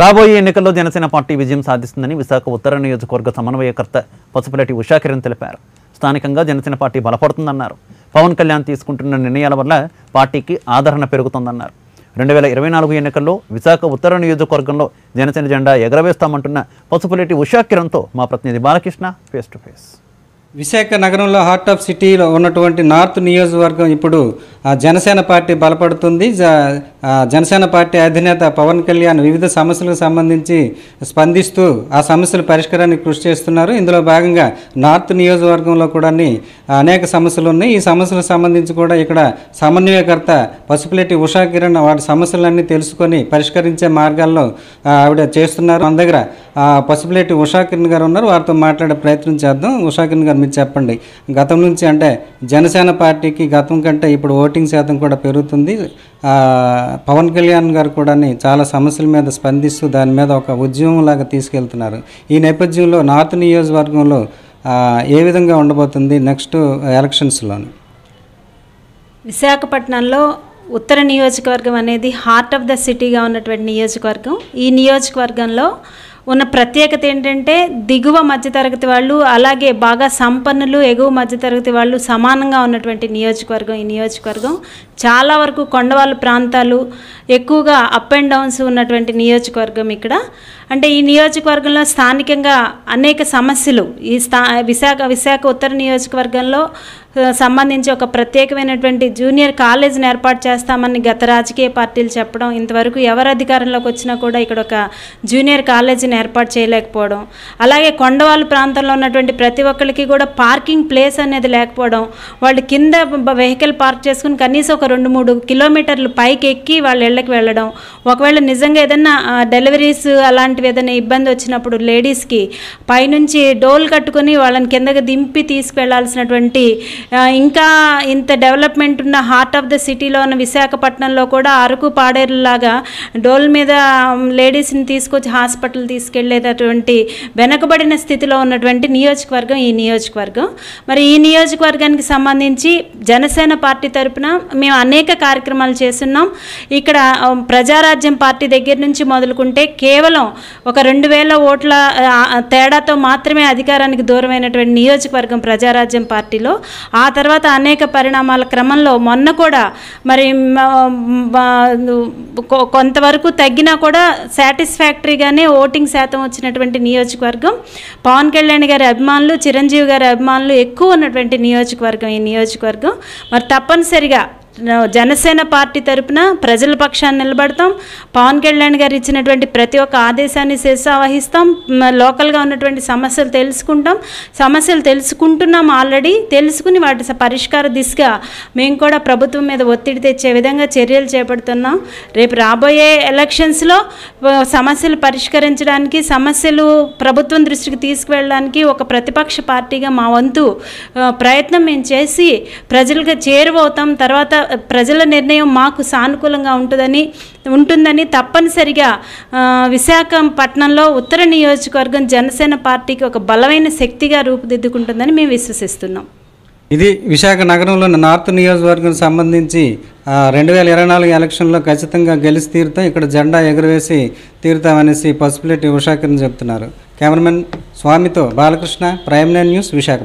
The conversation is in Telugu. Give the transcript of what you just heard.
రాబోయే ఎన్నికల్లో జనసేన పార్టీ విజయం సాధిస్తుందని విశాఖ ఉత్తర నియోజకవర్గ సమన్వయకర్త పసుపులటి ఉషాకిరణ్ తెలిపారు స్థానికంగా జనసేన పార్టీ బలపడుతుందన్నారు పవన్ కళ్యాణ్ తీసుకుంటున్న నిర్ణయాల వల్ల పార్టీకి ఆదరణ పెరుగుతుందన్నారు రెండు వేల ఇరవై నాలుగు ఎన్నికల్లో విశాఖ ఉత్తర నియోజకవర్గంలో జనసేన జెండా ఎగరవేస్తామంటున్న పసుపులటి ఉషాకిరణ్తో మా ప్రతినిధి Balakrishna face to face Visakha నగరంలో హార్ట్ ఆఫ్ సిటీలో ఉన్నటువంటి నార్త్ నియోజకవర్గం ఇప్పుడు జనసేన పార్టీ బలపడుతుంది జనసేన పార్టీ అధినేత పవన్ కళ్యాణ్ వివిధ సమస్యలకు సంబంధించి స్పందిస్తూ ఆ సమస్యల పరిష్కారానికి కృషి చేస్తున్నారు ఇందులో భాగంగా నార్త్ నియోజకవర్గంలో కూడా అనేక సమస్యలు ఉన్నాయి ఈ సమస్యలకు సంబంధించి కూడా ఇక్కడ సమన్వయకర్త పసుపులేటి ఉషా కిరణ్ వాటి సమస్యలన్నీ తెలుసుకొని పరిష్కరించే మార్గాల్లో ఆవిడ చేస్తున్నారు మన దగ్గర పసుపులేటి ఉషా కిరణ్ గారు ఉన్నారు వారితో మాట్లాడే ప్రయత్నం చేద్దాం ఉషా కిరణ్ గారు మీరు చెప్పండి గతం నుంచి అంటే జనసేన పార్టీకి గతం కంటే ఇప్పుడు ఓటు ఓటింగ్ శాతం కూడా పెరుగుతుంది పవన్ కళ్యాణ్ గారు కూడా చాలా సమస్యల మీద స్పందిస్తూ దాని మీద ఒక ఉద్యమంలాగా తీసుకెళ్తున్నారు ఈ నేపథ్యంలో నార్త్ నియోజకవర్గంలో ఏ విధంగా ఉండబోతుంది నెక్స్ట్ ఎలక్షన్స్లోని విశాఖపట్నంలో ఉత్తర నియోజకవర్గం అనేది హార్ట్ ఆఫ్ ద సిటీగా ఉన్నటువంటి నియోజకవర్గం ఈ నియోజకవర్గంలో ఉన్న ప్రత్యేకత ఏంటంటే దిగువ మధ్యతరగతి వాళ్ళు అలాగే బాగా సంపన్నులు ఎగువ మధ్యతరగతి వాళ్ళు సమానంగా ఉన్నటువంటి నియోజకవర్గం ఈ నియోజకవర్గం చాలా వరకు కొండవాళ్ళ ప్రాంతాలు ఎక్కువగా అప్ అండ్ డౌన్స్ ఉన్నటువంటి నియోజకవర్గం ఇక్కడ అంటే ఈ నియోజకవర్గంలో స్థానికంగా అనేక సమస్యలు ఈ స్థా విశాఖ విశాఖ ఉత్తర నియోజకవర్గంలో సంబంధించి ఒక ప్రత్యేకమైనటువంటి జూనియర్ కాలేజీని ఏర్పాటు చేస్తామని గత రాజకీయ పార్టీలు చెప్పడం ఇంతవరకు ఎవరు అధికారంలోకి వచ్చినా కూడా ఇక్కడ ఒక జూనియర్ కాలేజీని ఏర్పాటు చేయలేకపోవడం అలాగే కొండవాళ్ళు ప్రాంతంలో ఉన్నటువంటి ప్రతి ఒక్కరికి కూడా పార్కింగ్ ప్లేస్ అనేది లేకపోవడం వాళ్ళు కింద వెహికల్ పార్క్ చేసుకుని కనీసం ఒక రెండు మూడు కిలోమీటర్లు పైకి ఎక్కి వాళ్ళు వాళ్ళకి వెళ్ళడం ఒకవేళ నిజంగా ఏదన్నా డెలివరీస్ అలాంటివి ఏదైనా ఇబ్బంది వచ్చినప్పుడు లేడీస్కి పైనుంచి డోల్ కట్టుకొని వాళ్ళని కిందకి దింపి తీసుకువెళ్లాల్సినటువంటి ఇంకా ఇంత డెవలప్మెంట్ ఉన్న హార్ట్ ఆఫ్ ద సిటీలో ఉన్న విశాఖపట్నంలో కూడా అరకు పాడేరులాగా డోల్ మీద లేడీస్ని తీసుకొచ్చి హాస్పిటల్ తీసుకెళ్లేటటువంటి వెనకబడిన స్థితిలో ఉన్నటువంటి నియోజకవర్గం ఈ నియోజకవర్గం మరి ఈ నియోజకవర్గానికి సంబంధించి జనసేన పార్టీ తరపున మేము అనేక కార్యక్రమాలు చేస్తున్నాం ఇక్కడ ప్రజారాజ్యం పార్టీ దగ్గర నుంచి మొదలుకుంటే కేవలం ఒక రెండు వేల ఓట్ల తేడాతో మాత్రమే అధికారానికి దూరమైనటువంటి నియోజకవర్గం ప్రజారాజ్యం పార్టీలో ఆ తర్వాత అనేక పరిణామాల క్రమంలో మొన్న కూడా మరి కొంతవరకు తగ్గినా కూడా సాటిస్ఫాక్టరీగానే ఓటింగ్ శాతం వచ్చినటువంటి నియోజకవర్గం పవన్ కళ్యాణ్ గారి అభిమానులు చిరంజీవి గారి అభిమానులు ఎక్కువ ఉన్నటువంటి నియోజకవర్గం ఈ నియోజకవర్గం మరి తప్పనిసరిగా జనసేన పార్టీ తరపున ప్రజల పక్షాన్ని నిలబడతాం పవన్ కళ్యాణ్ గారు ఇచ్చినటువంటి ప్రతి ఒక్క ఆదేశాన్ని వహిస్తాం లోకల్గా ఉన్నటువంటి సమస్యలు తెలుసుకుంటాం సమస్యలు తెలుసుకుంటున్నాం ఆల్రెడీ తెలుసుకుని వాటి పరిష్కార దిశగా మేము కూడా ప్రభుత్వం మీద ఒత్తిడి తెచ్చే విధంగా చర్యలు చేపడుతున్నాం రేపు రాబోయే ఎలక్షన్స్లో సమస్యలు పరిష్కరించడానికి సమస్యలు ప్రభుత్వం దృష్టికి తీసుకువెళ్ళడానికి ఒక ప్రతిపక్ష పార్టీగా మా వంతు ప్రయత్నం మేము చేసి ప్రజలకు చేరువవుతాం తర్వాత ప్రజల నిర్ణయం మాకు సానుకూలంగా ఉంటుందని ఉంటుందని తప్పనిసరిగా విశాఖపట్నంలో ఉత్తర నియోజకవర్గం జనసేన పార్టీకి ఒక బలమైన శక్తిగా రూపుదిద్దుకుంటుందని మేము విశ్వసిస్తున్నాం ఇది విశాఖ నగరంలోని నార్త్ నియోజకవర్గం సంబంధించి రెండు వేల ఇరవై నాలుగు ఎలక్షన్లో ఖచ్చితంగా గెలిచి తీరుతాం ఇక్కడ జెండా ఎగురవేసి తీరుతామనేసి పసుపులేటి ఉషాకిరణ్ చెప్తున్నారు కెమెరామెన్ స్వామితో బాలకృష్ణ ప్రైమ్ న్యూస్ విశాఖ